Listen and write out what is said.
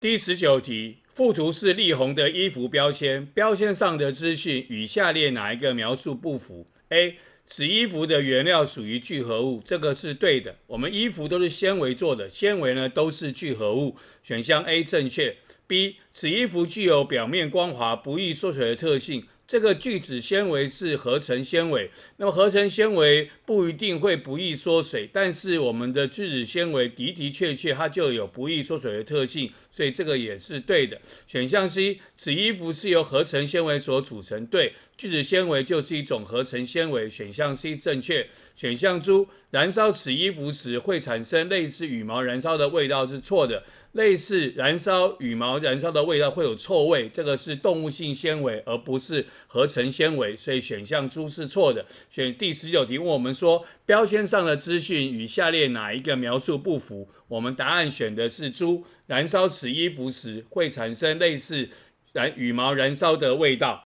第十九题，附图是立红的衣服标签，标签上的资讯与下列哪一个描述不符？A，此衣服的原料属于聚合物，这个是对的，我们衣服都是纤维做的，纤维呢都是聚合物，选项 A 正确。B，此衣服具有表面光滑、不易缩水的特性。这个聚酯纤维是合成纤维，那么合成纤维不一定会不易缩水，但是我们的聚酯纤维的的确确它就有不易缩水的特性，所以这个也是对的。选项 C，此衣服是由合成纤维所组成，对，聚酯纤维就是一种合成纤维，选项 C 正确。选项 D，燃烧此衣服时会产生类似羽毛燃烧的味道是错的，类似燃烧羽毛燃烧的味道会有臭味，这个是动物性纤维，而不是。合成纤维，所以选项猪是错的。选第十九题问我们说，标签上的资讯与下列哪一个描述不符？我们答案选的是猪燃烧此衣服时会产生类似燃羽毛燃烧的味道。